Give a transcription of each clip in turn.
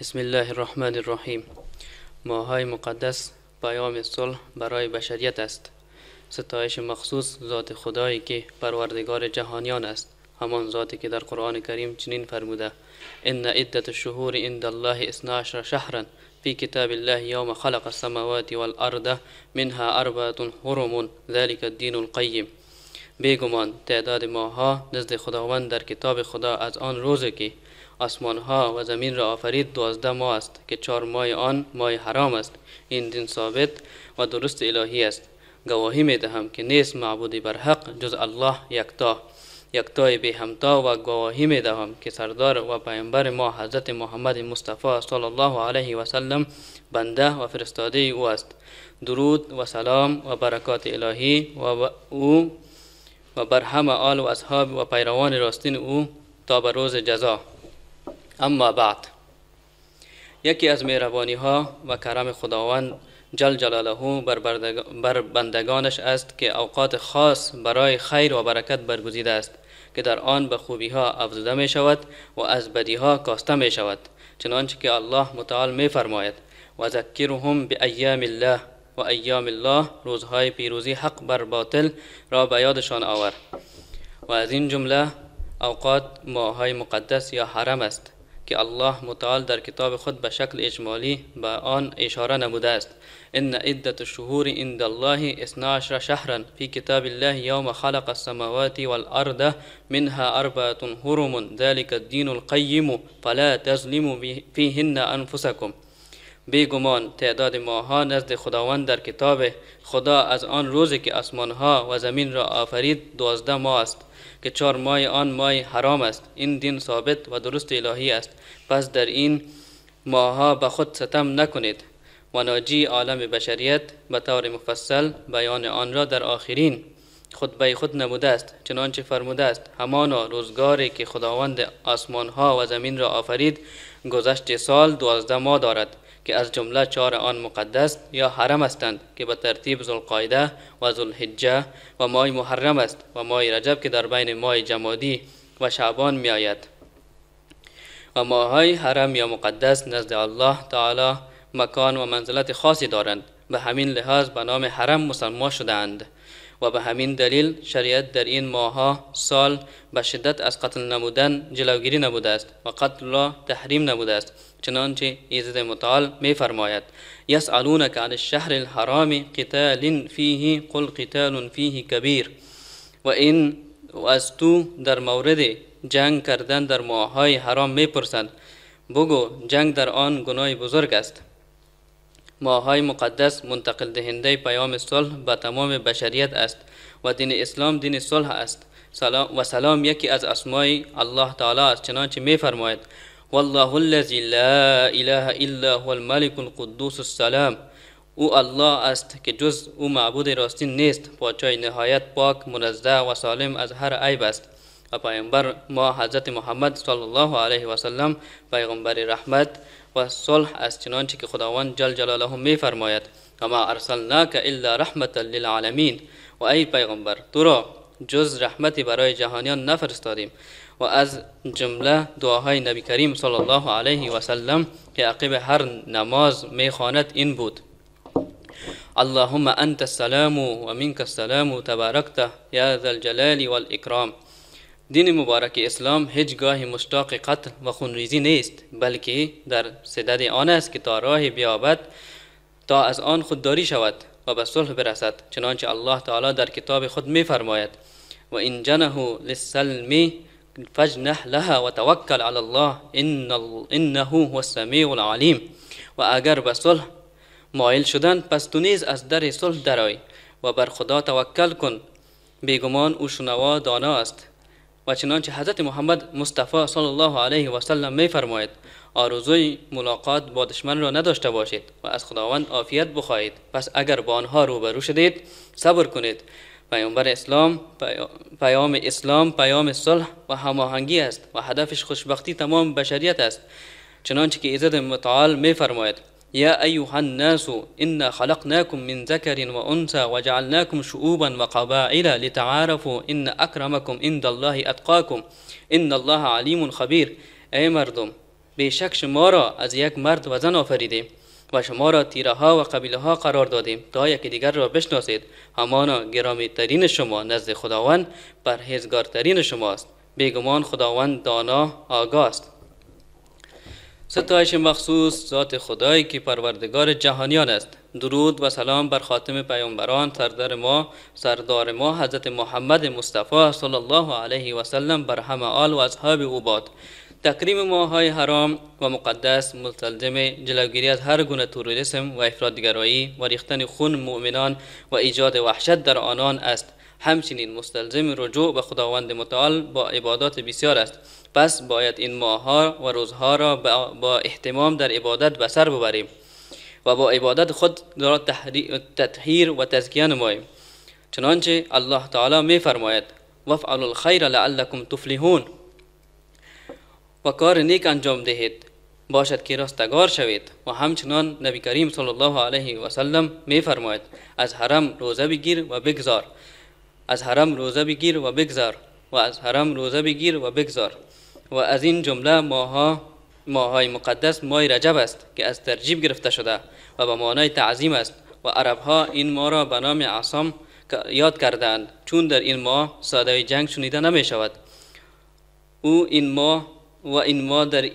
بسم الله الرحمن الرحیم ماهای مقدس پیام صلح برای بشریت است ستایش مخصوص ذات خدایی که پروردگار جهانیان است همان ذاتی که در قرآن کریم چنین فرموده ان عدت الشهور عند الله 12 شهرا في کتاب الله یوم خلق السماوات والارض منها اربعه حرم ذلك الدين القيم بیگمان تعداد ماها نزد خداوند در کتاب خدا از آن روزی که آسمانها ها و زمین را آفرید دوازده ماه است که چهار ماه آن ماه حرام است این دین ثابت و درست الهی است گواهی می دهم که نیست معبودی برحق جز الله یکتا یکتای به همتا و گواهی می دهم که سردار و پیامبر ما حضرت محمد مصطفی صلی الله علیه و سلم بنده و فرستاده او است درود و سلام و برکات الهی و او و بر همه آل و اصحاب و پیروان راستین او تا به روز جزا اما بعد یکی از میربانی ها و کرم خداوند جل جلاله بر, بندگانش است که اوقات خاص برای خیر و برکت برگزیده است که در آن به خوبی ها افزوده می شود و از بدی ها کاسته می شود چنانچه که الله متعال می فرماید و ذکرهم به ایام الله و ایام الله روزهای پیروزی حق بر باطل را به یادشان آور و از این جمله اوقات ماهای مقدس یا حرم است که الله متعال در کتاب خود به شکل اجمالی به آن اشاره نموده است ان عدت الشهور عند الله 12 شهرا في كتاب الله يوم خلق السماوات والارض منها اربعه حرم ذلك الدين القيم فلا تظلموا فيهن انفسكم بیگمان تعداد ماها نزد خداوند در کتاب خدا از آن روزی که آسمانها و زمین را آفرید دوازده ماه است که چار ماه آن ماه حرام است این دین ثابت و درست الهی است پس در این ماها به خود ستم نکنید و ناجی عالم بشریت به طور مفصل بیان آن را در آخرین خطبه خود نموده است چنانچه فرموده است همان روزگاری که خداوند آسمانها و زمین را آفرید گذشت سال دوازده ماه دارد که از جمله چهار آن مقدس یا حرم هستند که به ترتیب ذوالقعده و ذوالحجه و ماه محرم است و ماه رجب که در بین ماه جمادی و شعبان می آید و ماهای حرم یا مقدس نزد الله تعالی مکان و منزلت خاصی دارند به همین لحاظ به نام حرم مسما شدند و به همین دلیل شریعت در این ماها سال به شدت از قتل نمودن جلوگیری نموده است و قتل را تحریم نموده است چنانچه ایزد متعال می فرماید یسألونک عن الشهر الحرام قتال فیه قل قتال فیه کبیر و این و از تو در مورد جنگ کردن در ماهای حرام میپرسند بگو جنگ در آن گناه بزرگ است ماهای مقدس منتقل دهنده پیام صلح به تمام بشریت است و دین اسلام دین صلح است سلام و سلام یکی از اسمای الله تعالی است چنانچه میفرماید والله الذي لا اله الا هو الملك القدوس السلام او الله است که جز او معبود راستین نیست پاچای نهایت پاک منزه و سالم از هر عیب است پیغمبر ما حضرت محمد صلی الله علیه و سلم پیغمبر رحمت و صلح از چنانچه که خداوند جل جلاله می فرماید اما ارسلناک الا رحمت للعالمین و ای پیغمبر تو را جز رحمتی برای جهانیان نفرستادیم و از جمله دعاهای نبی کریم صلی الله علیه و سلم که عقب هر نماز می خواند این بود اللهم انت السلام و منك السلام تبارکت یا ذا الجلال والاکرام دین مبارک اسلام هیچگاه مشتاق قتل و خونریزی نیست بلکه در صدد آن است که تا راه بیابد تا از آن خودداری شود و به صلح برسد چنانچه الله تعالی در کتاب خود میفرماید و این جنه للسلم فجنح لها و توکل علی الله انه هو السمیع العلیم و اگر به صلح مایل شدند پس تو نیز از در صلح درای و بر خدا توکل کن بیگمان او شنوا دانا است و چنانچه حضرت محمد مصطفی صلی الله علیه و سلم می فرماید آرزوی ملاقات با دشمن را نداشته باشید و از خداوند عافیت بخواهید پس اگر با آنها روبرو شدید صبر کنید پیامبر اسلام پیام اسلام پیام صلح و هماهنگی است و هدفش خوشبختی تمام بشریت است چنانچه که عزت متعال می فرماید يا أيها الناس إنا خلقناكم من ذكر وأنثى وجعلناكم شعوبا وقبائل لتعارفوا إن أكرمكم عند الله أتقاكم إن الله عليم خبير أي مردم بیشک شما را از یک مرد وزن زن و شما را تیره ها و قبیله ها قرار دادیم تا یکی دیگر را بشناسید همانا گرامی ترین شما نزد خداوند پرهیزگارترین شماست بیگمان خداوند دانا آگاست ستایش مخصوص ذات خدایی که پروردگار جهانیان است درود و سلام بر خاتم پیامبران سردار ما سردار ما حضرت محمد مصطفی صلی الله علیه و سلم بر همه آل و اصحاب او باد تکریم ماهای حرام و مقدس مستلزم جلوگیری از هر گونه توریسم و افرادگرایی و ریختن خون مؤمنان و ایجاد وحشت در آنان است همچنین مستلزم رجوع به خداوند متعال با عبادات بسیار است پس باید این ها و روزها را با احتمام در عبادت به سر ببریم و با عبادت خود را تطهیر و تزکیه نماییم چنانچه الله تعالی می فرماید وفعل الخیر لعلکم تفلحون و کار نیک انجام دهید باشد که راستگار شوید و همچنان نبی کریم صلی الله علیه و سلم می فرماید از حرم روزه بگیر و بگذار از حرم روزه بگیر و بگذار و از حرم روزه بگیر و بگذار و از این جمله ماها ماهای مقدس ماه رجب است که از ترجیب گرفته شده و به معنای تعظیم است و عرب ها این ماه را به نام عصام یاد کردند چون در این ماه صدای جنگ شنیده نمی شود او این ماه و این ماه در,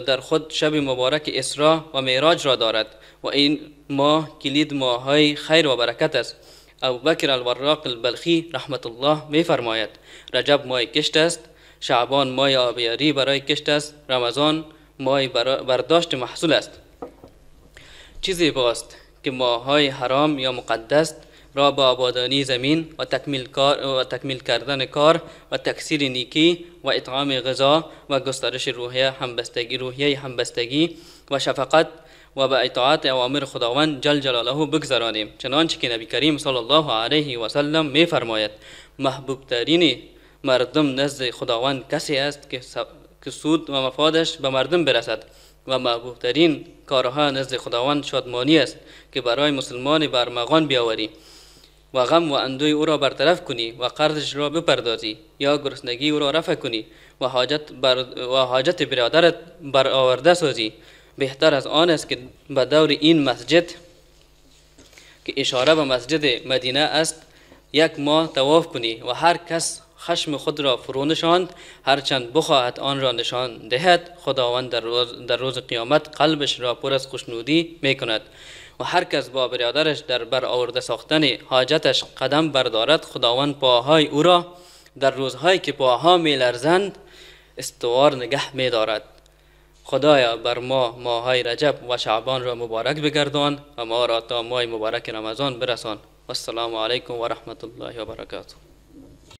در خود شب مبارک اسرا و معراج را دارد و این ماه کلید ماه های خیر و برکت است ابو بکر الوراق البلخی رحمت الله میفرماید رجب ماه کشت است شعبان ماه آبیاری برای کشت است رمضان مای برداشت محصول است چیزی باست که ماهای حرام یا مقدس را به آبادانی زمین و تکمیل, کار و تکمیل کردن کار و تکثیر نیکی و اطعام غذا و گسترش روحیه همبستگی روحیه همبستگی و شفقت و به اطاعت اوامر خداوند جل جلاله بگذرانیم چنانچه که نبی کریم صلی الله علیه و سلم میفرماید محبوب ترین مردم نزد خداوند کسی است که سود و مفادش به مردم برسد و محبوبترین کارها نزد خداوند شادمانی است که برای مسلمان برمغان بیاوری و غم و اندوی او را برطرف کنی و قرضش را بپردازی یا گرسنگی او را رفع کنی و حاجت, بر و حاجت برادرت برآورده سازی بهتر از آن است که به دور این مسجد که اشاره به مسجد مدینه است یک ماه تواف کنی و هر کس خشم خود را فرو نشاند هرچند بخواهد آن را نشان دهد خداوند در روز, در روز قیامت قلبش را پر از خوشنودی می کند و هر کس با برادرش در برآورده ساختن حاجتش قدم بردارد خداوند پاهای او را در روزهایی که پاها میلرزند استوار نگه میدارد خدایا بر ما ماهای رجب و شعبان را مبارک بگردان و ما را تا ماه مبارک رمضان برسان السلام علیکم و رحمت الله و برکاته